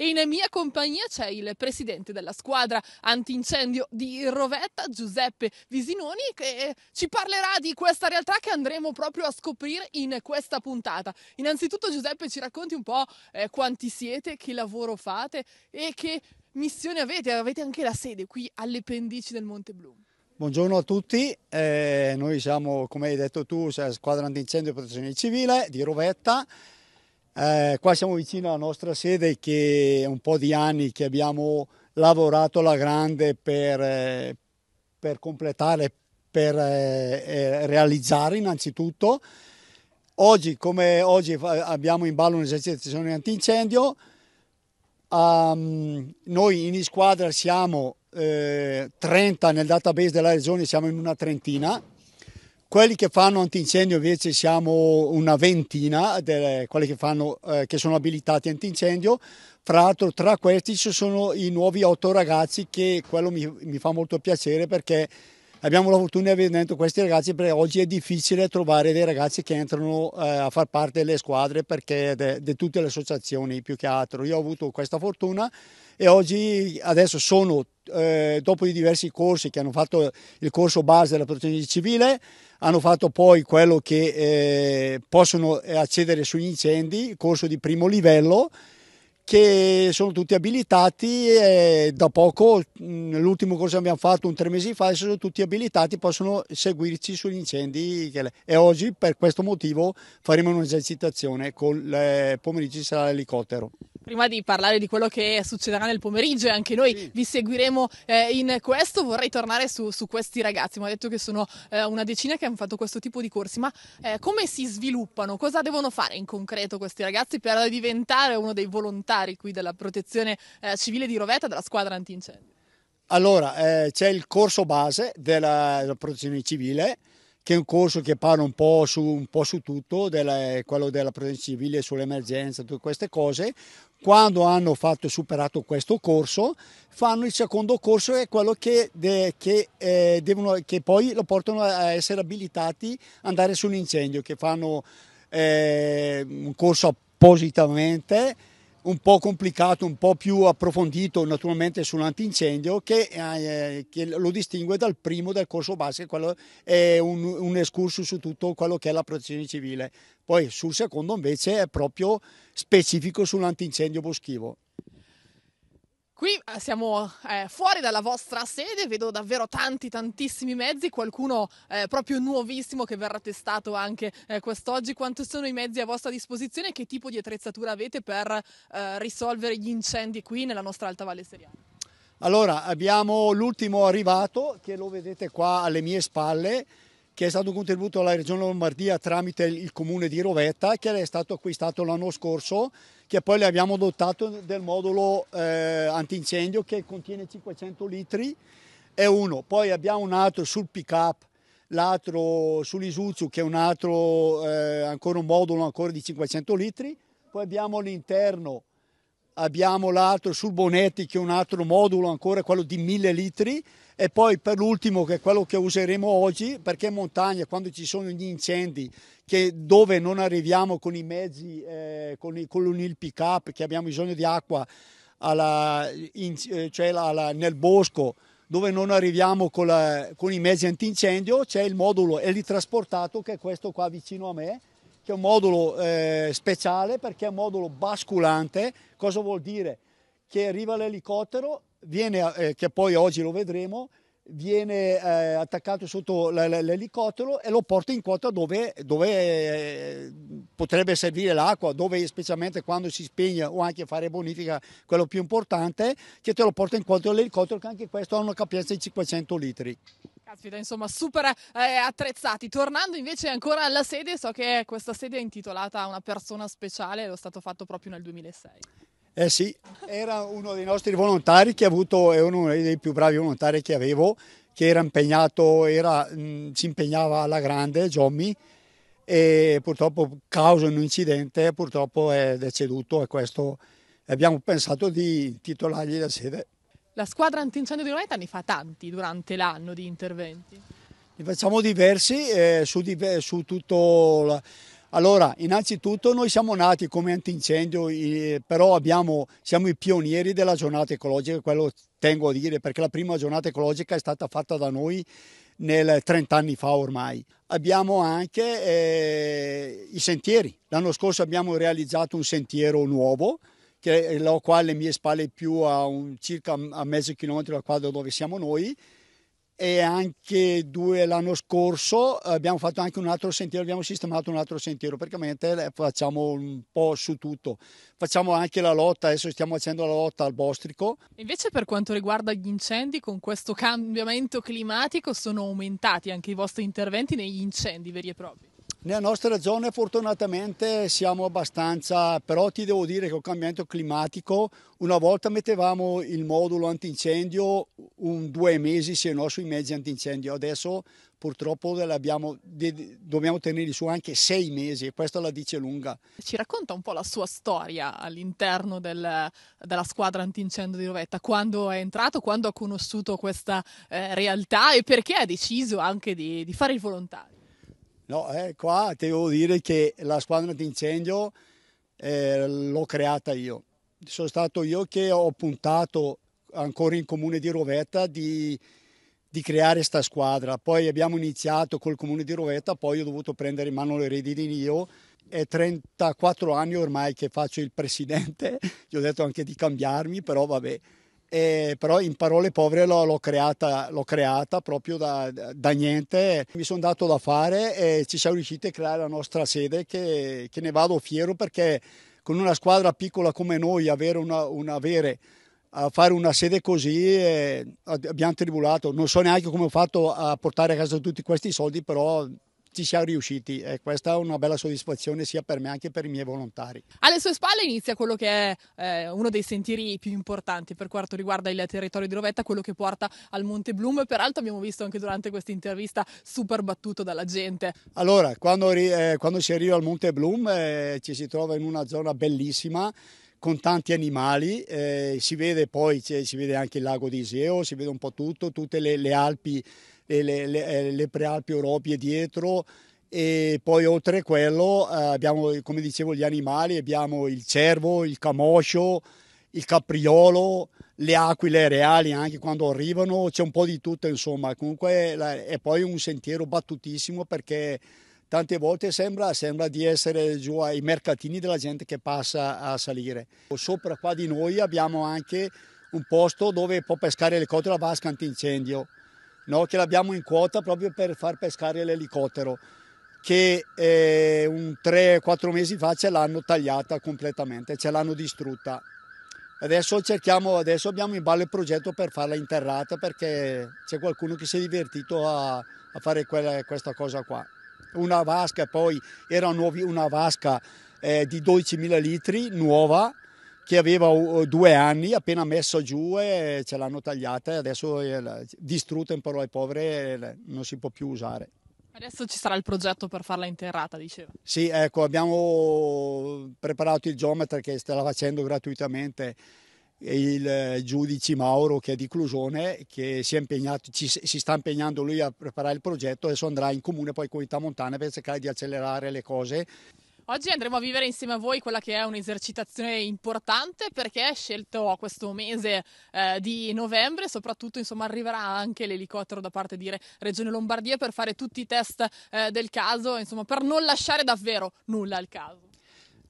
e in mia compagnia c'è il presidente della squadra antincendio di Rovetta, Giuseppe Visinoni, che eh, ci parlerà di questa realtà che andremo proprio a scoprire in questa puntata. Innanzitutto Giuseppe ci racconti un po' eh, quanti siete, che lavoro fate e che missione avete, avete anche la sede qui alle pendici del Monte Blu. Buongiorno a tutti, eh, noi siamo come hai detto tu, cioè, squadra antincendio e protezione civile di Rovetta eh, qua siamo vicino alla nostra sede che è un po' di anni che abbiamo lavorato alla grande per, eh, per completare, per eh, eh, realizzare innanzitutto. Oggi, come oggi abbiamo in ballo un'esercitazione antincendio, um, noi in squadra siamo 30 eh, nel database della regione, siamo in una trentina, quelli che fanno antincendio invece siamo una ventina, delle, quelli che, fanno, eh, che sono abilitati antincendio, fra l'altro tra questi ci sono i nuovi otto ragazzi che quello mi, mi fa molto piacere perché abbiamo la fortuna di avere questi ragazzi perché oggi è difficile trovare dei ragazzi che entrano eh, a far parte delle squadre perché di tutte le associazioni più che altro. Io ho avuto questa fortuna e oggi adesso sono, eh, dopo i diversi corsi che hanno fatto il corso base della protezione civile, hanno fatto poi quello che eh, possono eh, accedere sugli incendi, corso di primo livello, che sono tutti abilitati e da poco, mm, l'ultimo corso che abbiamo fatto un tre mesi fa, sono tutti abilitati, possono seguirci sugli incendi e oggi per questo motivo faremo un'esercitazione, col pomeriggio sarà l'elicottero prima di parlare di quello che succederà nel pomeriggio e anche noi sì. vi seguiremo eh, in questo, vorrei tornare su, su questi ragazzi. Mi ha detto che sono eh, una decina che hanno fatto questo tipo di corsi, ma eh, come si sviluppano? Cosa devono fare in concreto questi ragazzi per diventare uno dei volontari qui della protezione eh, civile di Rovetta, della squadra antincendio? Allora, eh, c'è il corso base della, della protezione civile che è un corso che parla un po' su, un po su tutto, della, eh, quello della protezione civile, sull'emergenza, tutte queste cose. Quando hanno fatto, e superato questo corso, fanno il secondo corso che è quello che, de, che, eh, devono, che poi lo portano a essere abilitati ad andare sull'incendio, che fanno eh, un corso appositamente un po' complicato, un po' più approfondito naturalmente sull'antincendio che, eh, che, lo distingue dal primo del corso base, quello è un, un escursus su tutto quello che è la protezione civile. Poi sul secondo invece è proprio specifico sull'antincendio boschivo. Qui eh, siamo eh, fuori dalla vostra sede, vedo davvero tanti, tantissimi mezzi, qualcuno eh, proprio nuovissimo che verrà testato anche eh, quest'oggi. Quanti sono i mezzi a vostra disposizione e che tipo di attrezzatura avete per eh, risolvere gli incendi qui nella nostra Alta Valle Seriana? Allora, abbiamo l'ultimo arrivato, che lo vedete qua alle mie spalle, che è stato un contributo alla Regione Lombardia tramite il Comune di Rovetta, che è stato acquistato l'anno scorso che poi le abbiamo dotato del modulo eh, antincendio che contiene 500 litri è uno, poi abbiamo un altro sul pick up, l'altro sull'Isuzu che è un altro eh, ancora un modulo ancora di 500 litri, poi abbiamo l'interno abbiamo l'altro sul Bonetti che è un altro modulo ancora quello di 1000 litri e poi per l'ultimo, che è quello che useremo oggi, perché in montagna, quando ci sono gli incendi, dove non arriviamo con i mezzi, eh, con, i, con l'unil pick up, che abbiamo bisogno di acqua alla, in, eh, cioè alla, nel bosco, dove non arriviamo con, la, con i mezzi antincendio, c'è il modulo elitrasportato, che è questo qua vicino a me, che è un modulo eh, speciale perché è un modulo basculante. Cosa vuol dire? Che arriva l'elicottero viene, eh, che poi oggi lo vedremo, viene eh, attaccato sotto l'elicottero e lo porta in quota dove, dove, eh, potrebbe servire l'acqua, dove specialmente quando si spegne o anche fare bonifica, quello più importante, che te lo porta in quota l'elicottero che anche questo ha una capienza di 500 litri. Caspita, insomma, super eh, attrezzati. Tornando invece ancora alla sede, so che questa sede è intitolata a una persona speciale, lo è stato fatto proprio nel 2006. Eh sì, era uno dei nostri volontari che ha avuto, è uno dei più bravi volontari che avevo, che era impegnato, era, mh, mm, si impegnava alla grande, Jommy, e purtroppo causa un incidente, purtroppo è deceduto e questo abbiamo pensato di titolargli la sede. La squadra antincendio di Lunetta ne fa tanti durante l'anno di interventi? Ne facciamo diversi eh, su, su tutto... La, allora, innanzitutto noi siamo nati come antincendio, però abbiamo, siamo i pionieri della giornata ecologica, quello tengo a dire, perché la prima giornata ecologica è stata fatta da noi nel 30 anni fa ormai. Abbiamo anche eh, i sentieri. L'anno scorso abbiamo realizzato un sentiero nuovo, che ho qua alle mie spalle più a un, circa a mezzo chilometro da qua dove siamo noi, e anche due l'anno scorso eh, abbiamo fatto anche un altro sentiero, abbiamo sistemato un altro sentiero, praticamente eh, facciamo un po' su tutto. Facciamo anche la lotta, adesso stiamo facendo la lotta al bostrico. Invece per quanto riguarda gli incendi, con questo cambiamento climatico sono aumentati anche i vostri interventi negli incendi veri e propri? Nella nostra zona fortunatamente siamo abbastanza, però ti devo dire che col cambiamento climatico una volta mettevamo il modulo antincendio un due mesi se no sui mezzi antincendio, adesso purtroppo dobbiamo tenerli su anche sei mesi e questa la dice lunga. Ci racconta un po' la sua storia all'interno del, della squadra antincendio di Rovetta, quando è entrato, quando ha conosciuto questa eh, realtà e perché ha deciso anche di, di fare il volontario. No, eh, qua ti devo dire che la squadra d'incendio eh, l'ho creata io. Sono stato io che ho puntato ancora in comune di Rovetta di, di creare questa squadra. Poi abbiamo iniziato col comune di Rovetta, poi ho dovuto prendere in mano le redini io. È 34 anni ormai che faccio il presidente, gli ho detto anche di cambiarmi, però vabbè eh, però in parole povere l'ho, l'ho, creata, l'ho creata, proprio da, da, niente. Mi sono dato da fare e ci siamo riusciti a creare la nostra sede che, che ne vado fiero perché con una squadra piccola come noi avere una, una avere, a fare una sede così eh, abbiamo tribulato. Non so neanche come ho fatto a portare a casa tutti questi soldi, però ci siamo riusciti e questa è una bella soddisfazione sia per me che per i miei volontari. Alle sue spalle inizia quello che è eh, uno dei sentieri più importanti per quanto riguarda il territorio di Rovetta, quello che porta al Monte Bloom. Peraltro abbiamo visto anche durante questa intervista super battuto dalla gente. Allora, quando, eh, quando si arriva al Monte Bloom eh, ci si trova in una zona bellissima con tanti animali, eh, si vede poi si vede anche il lago di Iseo, si vede un po' tutto, tutte le, le Alpi le, le, le, eh, le prealpi europee dietro e poi oltre a quello eh, abbiamo, come dicevo, gli animali, abbiamo il cervo, il camoscio, il capriolo, le aquile reali anche quando arrivano, c'è un po' di tutto insomma, comunque è poi un sentiero battutissimo perché tante volte sembra, sembra, di essere giù ai mercatini della gente che passa a salire. Sopra qua di noi abbiamo anche un posto dove può pescare le cotole la vasca antincendio no? che l'abbiamo in quota proprio per far pescare l'elicottero che eh, un 3-4 mesi fa ce l'hanno tagliata completamente, ce l'hanno distrutta. Adesso cerchiamo, adesso abbiamo in ballo il progetto per farla interrata perché c'è qualcuno che si è divertito a, a fare quella, questa cosa qua. Una vasca poi era nuovi, una vasca eh, di 12.000 litri, nuova, che aveva due anni, appena messo giù e ce l'hanno tagliata e adesso è distrutta in parole povere non si può più usare. Adesso ci sarà il progetto per farla interrata, diceva. Sì, ecco, abbiamo preparato il geometra che stava facendo gratuitamente il giudice Mauro che è di Clusone che si, ci, si, sta impegnando lui a preparare il progetto, adesso andrà in comune poi con Itamontana per cercare di accelerare le cose. Oggi andremo a vivere insieme a voi quella che è un'esercitazione importante perché è scelto questo mese eh, di novembre, soprattutto insomma arriverà anche l'elicottero da parte di Regione Lombardia per fare tutti i test eh, del caso, insomma per non lasciare davvero nulla al caso.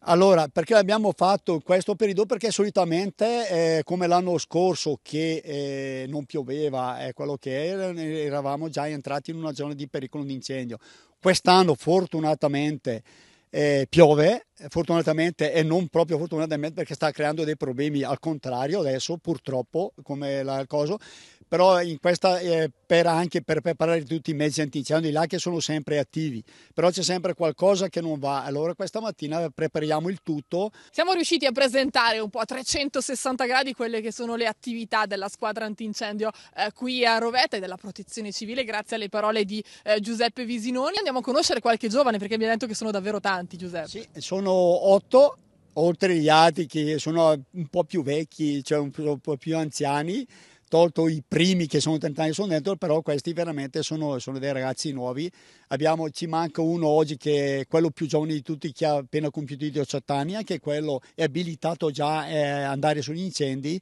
Allora, perché abbiamo fatto questo periodo? Perché solitamente, eh, come l'anno scorso che eh, non pioveva, eh, quello che era, eravamo già entrati in una zona di pericolo di incendio. Quest'anno, fortunatamente, eh, piove eh, fortunatamente e non proprio fortunatamente perché sta creando dei problemi al contrario adesso purtroppo come la cosa però in questa eh, per anche per preparare tutti i mezzi antincendio là che sono sempre attivi però c'è sempre qualcosa che non va allora questa mattina prepariamo il tutto siamo riusciti a presentare un po' a 360 gradi quelle che sono le attività della squadra antincendio eh, qui a Rovetta e della protezione civile grazie alle parole di eh, Giuseppe Visinoni andiamo a conoscere qualche giovane perché mi ha detto che sono davvero tanti Giuseppe sì sono sono otto, oltre gli altri che sono un po' più vecchi, cioè un po' più anziani, tolto i primi che sono 30 anni sono dentro, però questi veramente sono, sono dei ragazzi nuovi. Abbiamo, ci manca uno oggi che è quello più giovane di tutti che ha appena compiuto i 18 anni, anche quello è abilitato già ad eh, andare sugli incendi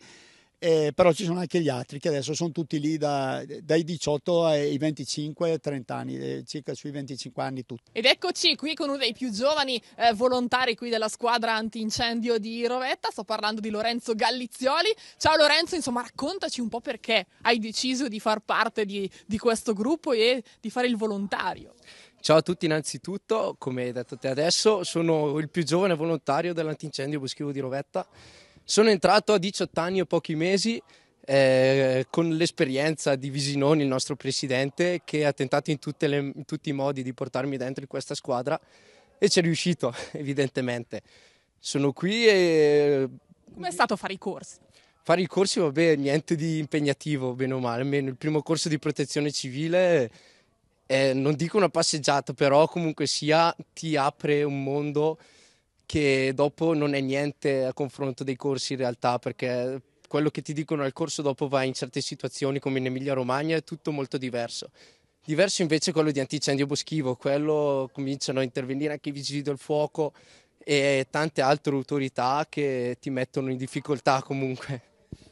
eh, però ci sono anche gli altri che adesso sono tutti lì da, dai 18 ai 25, 30 anni, eh, circa sui 25 anni tutti. Ed eccoci qui con uno dei più giovani eh, volontari qui della squadra antincendio di Rovetta, sto parlando di Lorenzo Gallizioli. Ciao Lorenzo, insomma raccontaci un po' perché hai deciso di far parte di, di questo gruppo e di fare il volontario. Ciao a tutti innanzitutto, come hai detto te adesso, sono il più giovane volontario dell'antincendio boschivo di Rovetta sono entrato a 18 anni e pochi mesi eh, con l'esperienza di Visinoni, il nostro presidente, che ha tentato in, le, in tutti i modi di portarmi dentro in questa squadra e ci è riuscito, evidentemente. Sono qui e... Com'è stato fare i corsi? Fare i corsi, vabbè, niente di impegnativo, bene o male, almeno il primo corso di protezione civile... Eh, non dico una passeggiata, però comunque sia ti apre un mondo che dopo non è niente a confronto dei corsi in realtà perché quello che ti dicono al corso dopo va in certe situazioni come in Emilia Romagna è tutto molto diverso. Diverso invece quello di antincendio boschivo, quello cominciano a intervenire anche i vigili del fuoco e tante altre autorità che ti mettono in difficoltà comunque.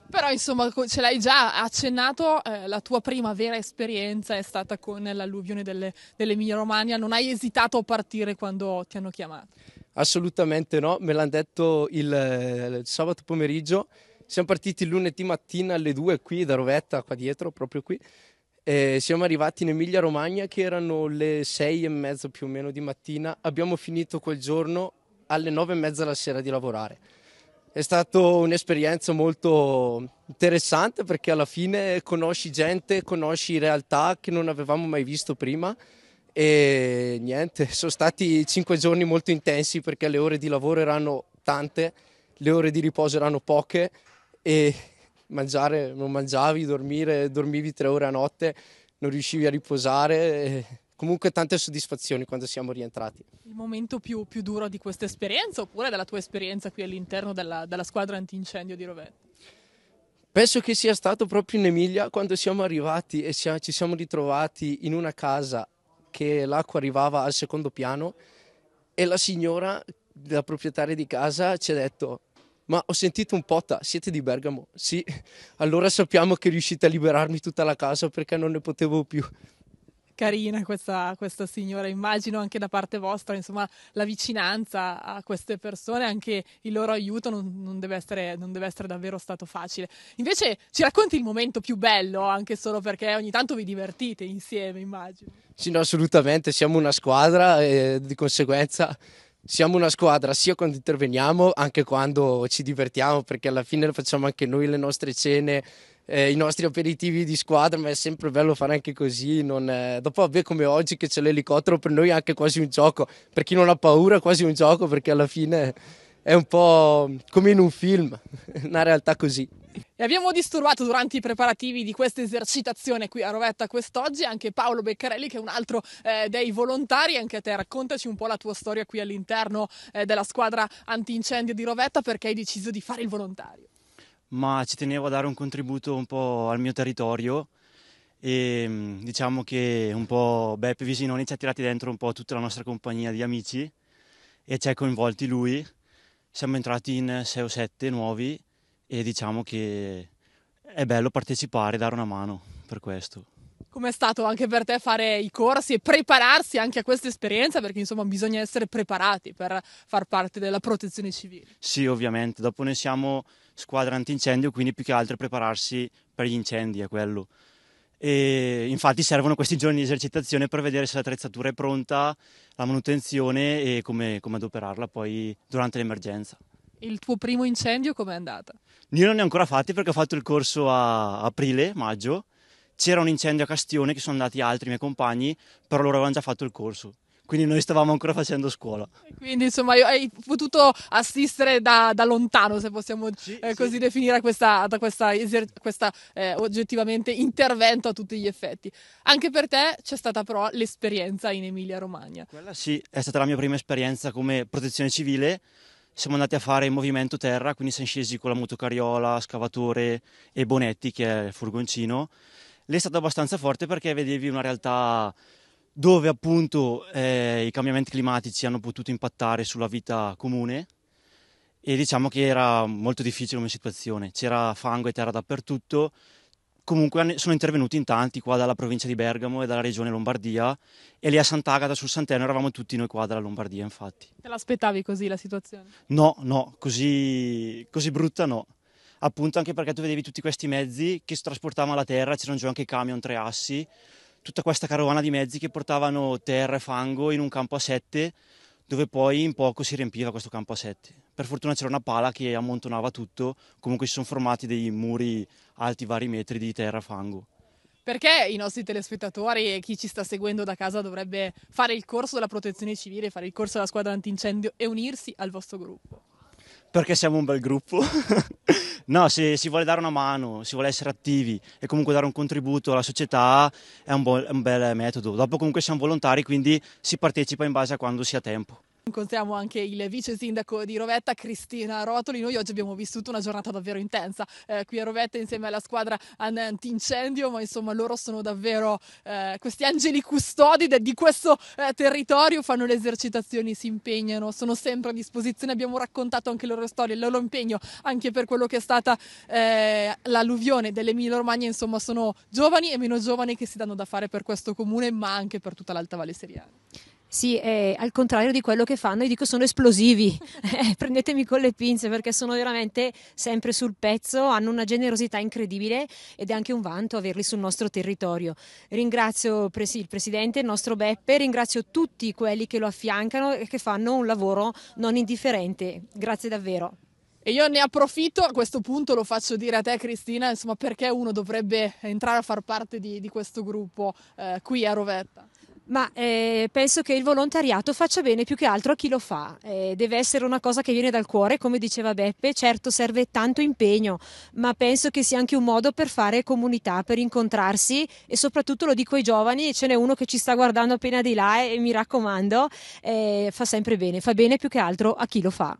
Però insomma ce l'hai già accennato, eh, la tua prima vera esperienza è stata con l'alluvione delle, dell'Emilia Romagna, non hai esitato a partire quando ti hanno chiamato? Assolutamente no, me l'hanno detto il, eh, il sabato pomeriggio. Siamo partiti lunedì mattina alle 2 qui da Rovetta, qua dietro, proprio qui. E siamo arrivati in Emilia Romagna che erano le 6 e mezzo più o meno di mattina. Abbiamo finito quel giorno alle 9 e mezza la sera di lavorare. È stata un'esperienza molto interessante perché alla fine conosci gente, conosci realtà che non avevamo mai visto prima e niente, sono stati cinque giorni molto intensi perché le ore di lavoro erano tante, le ore di riposo erano poche e mangiare non mangiavi, dormire, dormivi tre ore a notte, non riuscivi a riposare. Comunque tante soddisfazioni quando siamo rientrati. Il momento più, più duro di questa esperienza oppure della tua esperienza qui all'interno della, della squadra antincendio di Rovetti? Penso che sia stato proprio in Emilia quando siamo arrivati e ci siamo ritrovati in una casa che l'acqua arrivava al secondo piano e la signora, la proprietaria di casa, ci ha detto ma ho sentito un pota, siete di Bergamo? Sì, allora sappiamo che riuscite a liberarmi tutta la casa perché non ne potevo più carina questa, questa, signora, immagino anche da parte vostra, insomma, la vicinanza a queste persone, anche il loro aiuto non, non, deve essere, non, deve essere, davvero stato facile. Invece ci racconti il momento più bello, anche solo perché ogni tanto vi divertite insieme, immagino. Sì, no, assolutamente, siamo una squadra e di conseguenza siamo una squadra sia quando interveniamo, anche quando ci divertiamo, perché alla fine facciamo anche noi le nostre cene eh, i nostri aperitivi di squadra, ma è sempre bello fare anche così. Non, eh, dopo, vabbè, come oggi che c'è l'elicottero, per noi è anche quasi un gioco. Per chi non ha paura, è quasi un gioco, perché alla fine è un po' come in un film, una realtà così. E abbiamo disturbato durante i preparativi di questa esercitazione qui a Rovetta quest'oggi anche Paolo Beccarelli che è un altro eh, dei volontari, anche a te raccontaci un po' la tua storia qui all'interno eh, della squadra antincendio di Rovetta perché hai deciso di fare il volontario ma ci tenevo a dare un contributo un po' al mio territorio e mm, diciamo che un po' Beppe Visinoni ci ha tirati dentro un po' tutta la nostra compagnia di amici e ci ha coinvolti lui. Siamo entrati in 6 o 7 nuovi e diciamo che è bello partecipare e dare una mano per questo. Com'è stato anche per te fare i corsi e prepararsi anche a questa esperienza? Perché insomma bisogna essere preparati per far parte della protezione civile. Sì, ovviamente. Dopo noi siamo squadra antincendio, quindi più che altro prepararsi per gli incendi è quello. E infatti servono questi giorni di esercitazione per vedere se l'attrezzatura è pronta, la manutenzione e come, come adoperarla poi durante l'emergenza. Il tuo primo incendio com'è andata? Io non ne ho ancora fatti perché ho fatto il corso a aprile, maggio c'era un incendio a Castione che sono andati altri miei compagni, però loro avevano già fatto il corso. Quindi noi stavamo ancora facendo scuola. Quindi insomma hai potuto assistere da, da lontano, se possiamo eh, sì, eh, così sì. definire questa, questa, questa eh, oggettivamente intervento a tutti gli effetti. Anche per te c'è stata però l'esperienza in Emilia Romagna. Quella sì, è stata la mia prima esperienza come protezione civile siamo andati a fare il movimento terra, quindi siamo scesi con la motocariola, scavatore e Bonetti, che è il furgoncino, lei è stata abbastanza forte perché vedevi una realtà dove appunto eh, i cambiamenti climatici hanno potuto impattare sulla vita comune e diciamo che era molto difficile come situazione, c'era fango e terra dappertutto, comunque sono intervenuti in tanti qua dalla provincia di Bergamo e dalla regione Lombardia e lì a Sant'Agata sul Santeno eravamo tutti noi qua dalla Lombardia infatti. Te l'aspettavi così la situazione? No, no, così, così brutta no appunto anche perché tu vedevi tutti questi mezzi che si trasportavano alla terra, c'erano giù anche camion tre assi, tutta questa carovana di mezzi che portavano terra e fango in un campo a sette dove poi in poco si riempiva questo campo a sette. Per fortuna c'era una pala che ammontonava tutto, comunque si sono formati dei muri alti vari metri di terra e fango. Perché i nostri telespettatori e chi ci sta seguendo da casa dovrebbe fare il corso della protezione civile, fare il corso della squadra antincendio e unirsi al vostro gruppo? perché siamo un bel gruppo. no, se si vuole dare una mano, si vuole essere attivi e comunque dare un contributo alla società è un, bo- è un bel metodo. Dopo comunque siamo volontari, quindi si partecipa in base a quando si ha tempo. Incontriamo anche il vice sindaco di Rovetta, Cristina Rotoli. Noi oggi abbiamo vissuto una giornata davvero intensa eh, qui a Rovetta insieme alla squadra antincendio, ma insomma loro sono davvero eh, questi angeli custodi di questo eh, territorio, fanno le esercitazioni, si impegnano, sono sempre a disposizione. Abbiamo raccontato anche le loro storie, il loro impegno anche per quello che è stata eh, l'alluvione dell'Emilia Romagna. Insomma, sono giovani e meno giovani che si danno da fare per questo comune, ma anche per tutta l'Alta Valle Seriana. Sì, eh, al contrario di quello che fanno, io dico sono esplosivi, eh, prendetemi con le pinze perché sono veramente sempre sul pezzo, hanno una generosità incredibile ed è anche un vanto averli sul nostro territorio. Ringrazio il Presidente, il nostro Beppe, ringrazio tutti quelli che lo affiancano e che fanno un lavoro non indifferente. Grazie davvero. E io ne approfitto, a questo punto lo faccio dire a te Cristina, insomma perché uno dovrebbe entrare a far parte di, di questo gruppo eh, qui a Rovetta? ma eh, penso che il volontariato faccia bene più che altro a chi lo fa. Eh, deve essere una cosa che viene dal cuore, come diceva Beppe. Certo serve tanto impegno, ma penso che sia anche un modo per fare comunità, per incontrarsi e soprattutto lo dico ai giovani, ce n'è uno che ci sta guardando appena di là e, e mi raccomando, eh, fa sempre bene, fa bene più che altro a chi lo fa.